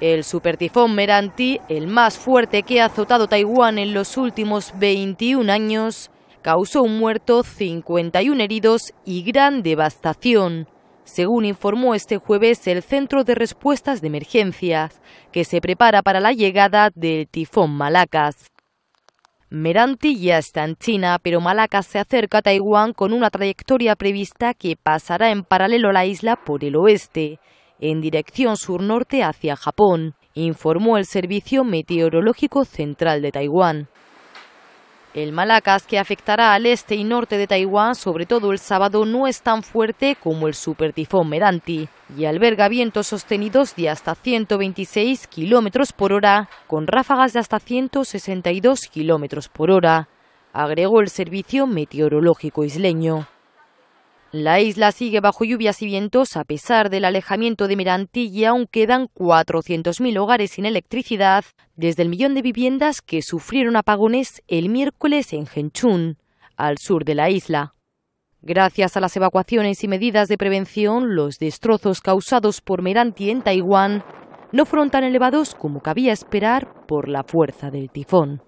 El supertifón Meranti, el más fuerte que ha azotado Taiwán en los últimos 21 años, causó un muerto, 51 heridos y gran devastación. Según informó este jueves el Centro de Respuestas de Emergencias, que se prepara para la llegada del tifón Malacas. Meranti ya está en China, pero Malacas se acerca a Taiwán con una trayectoria prevista que pasará en paralelo a la isla por el oeste en dirección sur-norte hacia Japón, informó el Servicio Meteorológico Central de Taiwán. El Malacas, que afectará al este y norte de Taiwán, sobre todo el sábado, no es tan fuerte como el supertifón Meranti y alberga vientos sostenidos de hasta 126 km por hora, con ráfagas de hasta 162 km por hora, agregó el Servicio Meteorológico Isleño. La isla sigue bajo lluvias y vientos a pesar del alejamiento de Meranti y aún quedan 400.000 hogares sin electricidad desde el millón de viviendas que sufrieron apagones el miércoles en Genchun, al sur de la isla. Gracias a las evacuaciones y medidas de prevención, los destrozos causados por Meranti en Taiwán no fueron tan elevados como cabía esperar por la fuerza del tifón.